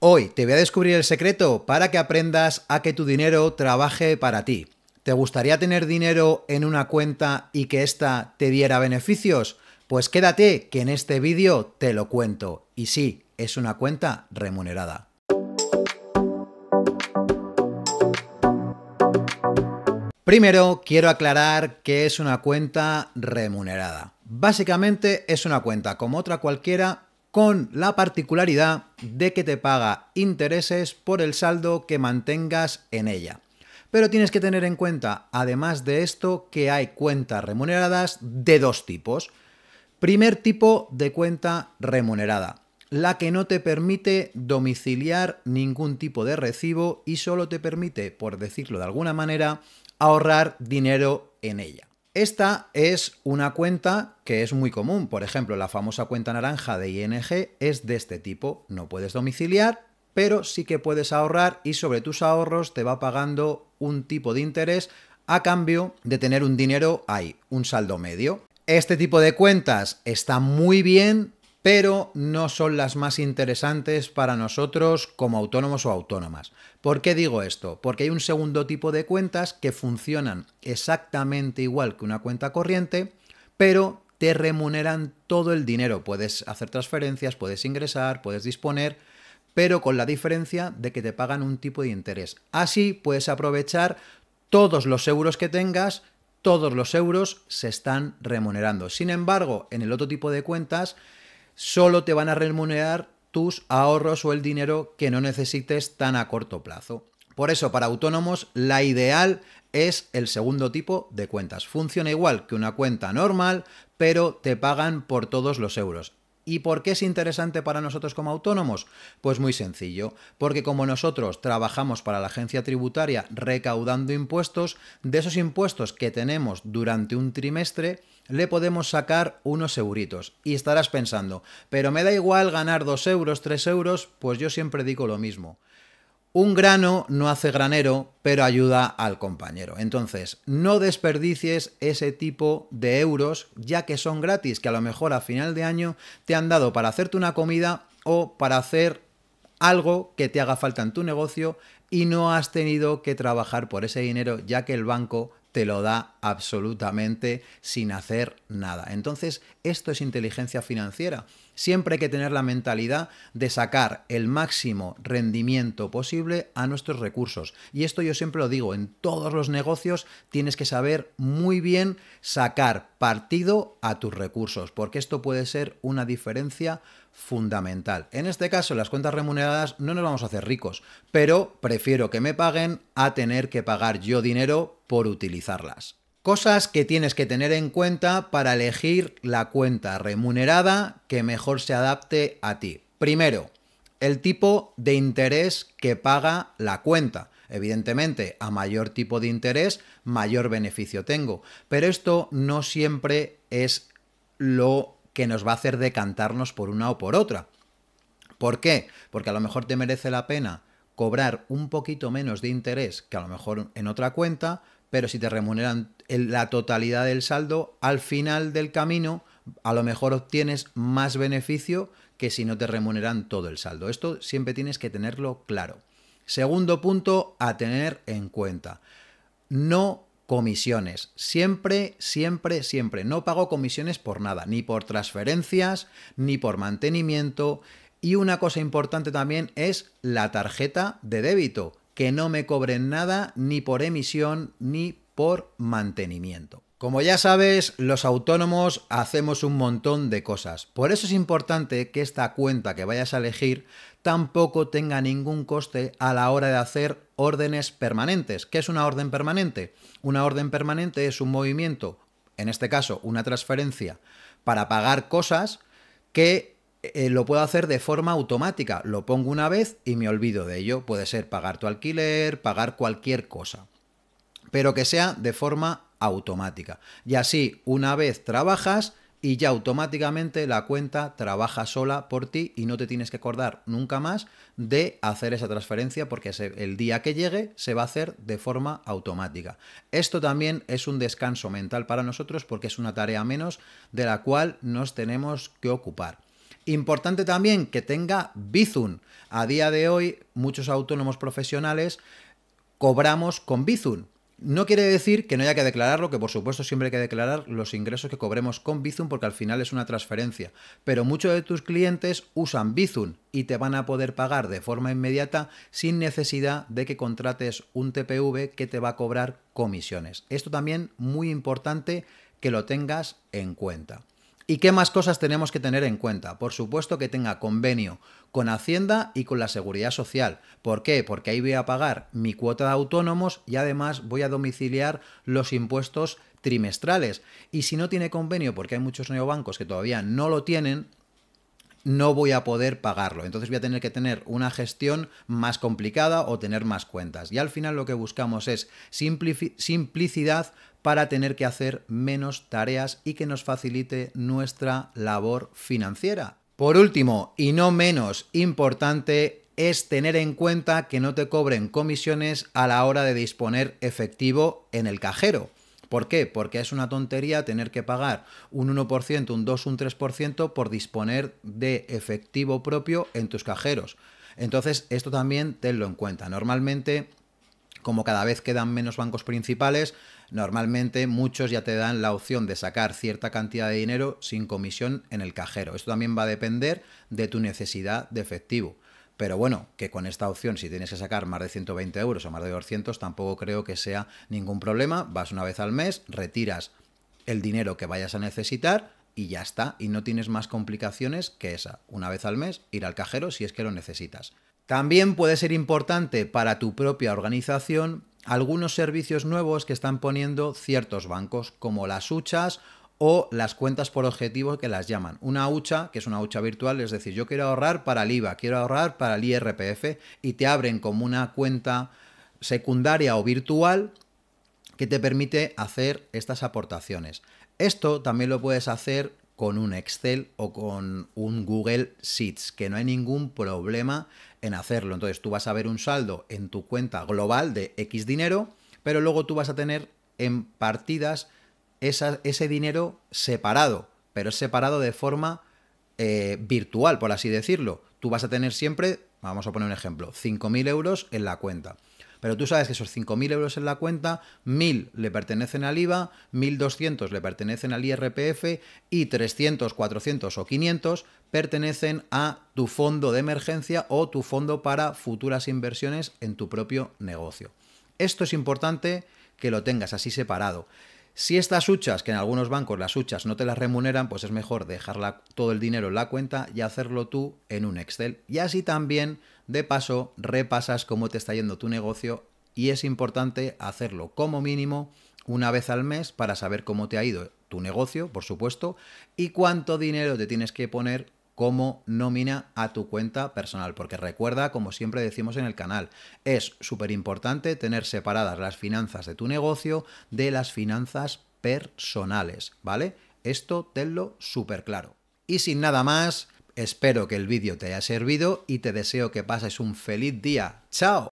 Hoy te voy a descubrir el secreto para que aprendas a que tu dinero trabaje para ti. ¿Te gustaría tener dinero en una cuenta y que ésta te diera beneficios? Pues quédate que en este vídeo te lo cuento. Y sí, es una cuenta remunerada. Primero quiero aclarar que es una cuenta remunerada. Básicamente es una cuenta como otra cualquiera con la particularidad de que te paga intereses por el saldo que mantengas en ella. Pero tienes que tener en cuenta, además de esto, que hay cuentas remuneradas de dos tipos. Primer tipo de cuenta remunerada, la que no te permite domiciliar ningún tipo de recibo y solo te permite, por decirlo de alguna manera, ahorrar dinero en ella. Esta es una cuenta que es muy común. Por ejemplo, la famosa cuenta naranja de ING es de este tipo. No puedes domiciliar, pero sí que puedes ahorrar y sobre tus ahorros te va pagando un tipo de interés a cambio de tener un dinero ahí, un saldo medio. Este tipo de cuentas está muy bien pero no son las más interesantes para nosotros como autónomos o autónomas. ¿Por qué digo esto? Porque hay un segundo tipo de cuentas que funcionan exactamente igual que una cuenta corriente, pero te remuneran todo el dinero. Puedes hacer transferencias, puedes ingresar, puedes disponer, pero con la diferencia de que te pagan un tipo de interés. Así puedes aprovechar todos los euros que tengas todos los euros se están remunerando. Sin embargo, en el otro tipo de cuentas solo te van a remunerar tus ahorros o el dinero que no necesites tan a corto plazo. Por eso, para autónomos, la ideal es el segundo tipo de cuentas. Funciona igual que una cuenta normal, pero te pagan por todos los euros. ¿Y por qué es interesante para nosotros como autónomos? Pues muy sencillo, porque como nosotros trabajamos para la agencia tributaria recaudando impuestos, de esos impuestos que tenemos durante un trimestre, le podemos sacar unos euritos. Y estarás pensando, pero me da igual ganar 2 euros, 3 euros, pues yo siempre digo lo mismo. Un grano no hace granero, pero ayuda al compañero. Entonces, no desperdicies ese tipo de euros, ya que son gratis, que a lo mejor a final de año te han dado para hacerte una comida o para hacer algo que te haga falta en tu negocio y no has tenido que trabajar por ese dinero, ya que el banco te lo da absolutamente sin hacer nada. Entonces, esto es inteligencia financiera. Siempre hay que tener la mentalidad de sacar el máximo rendimiento posible a nuestros recursos. Y esto yo siempre lo digo, en todos los negocios tienes que saber muy bien sacar partido a tus recursos, porque esto puede ser una diferencia fundamental. En este caso, las cuentas remuneradas no nos vamos a hacer ricos, pero prefiero que me paguen a tener que pagar yo dinero por utilizarlas. Cosas que tienes que tener en cuenta para elegir la cuenta remunerada que mejor se adapte a ti. Primero, el tipo de interés que paga la cuenta. Evidentemente, a mayor tipo de interés, mayor beneficio tengo. Pero esto no siempre es lo que nos va a hacer decantarnos por una o por otra. ¿Por qué? Porque a lo mejor te merece la pena cobrar un poquito menos de interés que a lo mejor en otra cuenta, pero si te remuneran la totalidad del saldo, al final del camino a lo mejor obtienes más beneficio que si no te remuneran todo el saldo. Esto siempre tienes que tenerlo claro. Segundo punto a tener en cuenta. No comisiones. Siempre, siempre, siempre. No pago comisiones por nada, ni por transferencias, ni por mantenimiento. Y una cosa importante también es la tarjeta de débito, que no me cobren nada ni por emisión ni por mantenimiento. Como ya sabes, los autónomos hacemos un montón de cosas. Por eso es importante que esta cuenta que vayas a elegir tampoco tenga ningún coste a la hora de hacer órdenes permanentes. ¿Qué es una orden permanente? Una orden permanente es un movimiento, en este caso una transferencia, para pagar cosas que eh, lo puedo hacer de forma automática. Lo pongo una vez y me olvido de ello. Puede ser pagar tu alquiler, pagar cualquier cosa. Pero que sea de forma automática. Y así, una vez trabajas, y ya automáticamente la cuenta trabaja sola por ti y no te tienes que acordar nunca más de hacer esa transferencia porque el día que llegue se va a hacer de forma automática. Esto también es un descanso mental para nosotros porque es una tarea menos de la cual nos tenemos que ocupar. Importante también que tenga Bizum. A día de hoy muchos autónomos profesionales cobramos con Bizum no quiere decir que no haya que declararlo, que por supuesto siempre hay que declarar los ingresos que cobremos con Bizum porque al final es una transferencia. Pero muchos de tus clientes usan Bizum y te van a poder pagar de forma inmediata sin necesidad de que contrates un TPV que te va a cobrar comisiones. Esto también muy importante que lo tengas en cuenta. ¿Y qué más cosas tenemos que tener en cuenta? Por supuesto que tenga convenio con Hacienda y con la Seguridad Social. ¿Por qué? Porque ahí voy a pagar mi cuota de autónomos y además voy a domiciliar los impuestos trimestrales. Y si no tiene convenio, porque hay muchos neobancos que todavía no lo tienen, no voy a poder pagarlo. Entonces voy a tener que tener una gestión más complicada o tener más cuentas. Y al final lo que buscamos es simplicidad para tener que hacer menos tareas y que nos facilite nuestra labor financiera. Por último, y no menos importante, es tener en cuenta que no te cobren comisiones a la hora de disponer efectivo en el cajero. ¿Por qué? Porque es una tontería tener que pagar un 1%, un 2, un 3% por disponer de efectivo propio en tus cajeros. Entonces, esto también tenlo en cuenta. Normalmente como cada vez quedan menos bancos principales, normalmente muchos ya te dan la opción de sacar cierta cantidad de dinero sin comisión en el cajero. Esto también va a depender de tu necesidad de efectivo. Pero bueno, que con esta opción, si tienes que sacar más de 120 euros o más de 200, tampoco creo que sea ningún problema. Vas una vez al mes, retiras el dinero que vayas a necesitar y ya está. Y no tienes más complicaciones que esa. Una vez al mes, ir al cajero si es que lo necesitas. También puede ser importante para tu propia organización algunos servicios nuevos que están poniendo ciertos bancos, como las huchas o las cuentas por objetivo que las llaman. Una hucha, que es una hucha virtual, es decir, yo quiero ahorrar para el IVA, quiero ahorrar para el IRPF y te abren como una cuenta secundaria o virtual que te permite hacer estas aportaciones. Esto también lo puedes hacer con un Excel o con un Google Sheets, que no hay ningún problema en hacerlo. Entonces tú vas a ver un saldo en tu cuenta global de X dinero, pero luego tú vas a tener en partidas ese dinero separado, pero separado de forma eh, virtual, por así decirlo. Tú vas a tener siempre, vamos a poner un ejemplo, 5.000 euros en la cuenta. Pero tú sabes que esos 5.000 euros en la cuenta, 1.000 le pertenecen al IVA, 1.200 le pertenecen al IRPF y 300, 400 o 500 pertenecen a tu fondo de emergencia o tu fondo para futuras inversiones en tu propio negocio. Esto es importante que lo tengas así separado. Si estas huchas, que en algunos bancos las huchas no te las remuneran, pues es mejor dejar todo el dinero en la cuenta y hacerlo tú en un Excel. Y así también de paso, repasas cómo te está yendo tu negocio y es importante hacerlo como mínimo una vez al mes para saber cómo te ha ido tu negocio, por supuesto, y cuánto dinero te tienes que poner como nómina a tu cuenta personal. Porque recuerda, como siempre decimos en el canal, es súper importante tener separadas las finanzas de tu negocio de las finanzas personales, ¿vale? Esto tenlo súper claro. Y sin nada más, Espero que el vídeo te haya servido y te deseo que pases un feliz día. ¡Chao!